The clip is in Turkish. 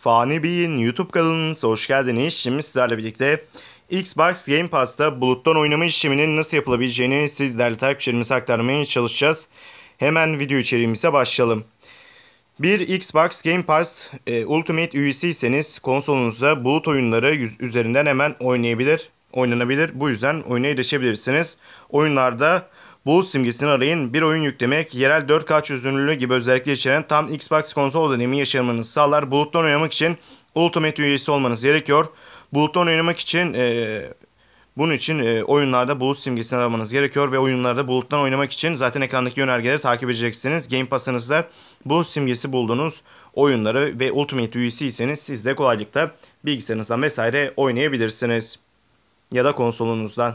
Fani Bey'in YouTube kanalınıza hoş geldiniz. Şimdi sizlerle birlikte Xbox Game Pass'ta buluttan oynama işleminin nasıl yapılabileceğini sizlerle takipçilerimize aktarmaya çalışacağız. Hemen video içeriğimize başlayalım. Bir Xbox Game Pass e, Ultimate üyesiyseniz konsolunuzda bulut oyunları üzerinden hemen oynayabilir, oynanabilir. Bu yüzden oyuna erişebilirsiniz. Oyunlarda bu simgesini arayın, bir oyun yüklemek, yerel 4K çözünürlüğü gibi özellikleri içeren tam Xbox konsol dönemi yaşamanızı sağlar. Buluttan oynamak için Ultimate üyesi olmanız gerekiyor. Buluttan oynamak için e, bunun için e, oyunlarda bulut simgesini aramanız gerekiyor ve oyunlarda buluttan oynamak için zaten ekrandaki yönergeleri takip edeceksiniz. Game Pass'ınızda bulut simgesi bulduğunuz oyunları ve Ultimate üyesiyseniz siz de kolaylıkla bilgisayarınızdan vesaire oynayabilirsiniz. Ya da konsolunuzdan.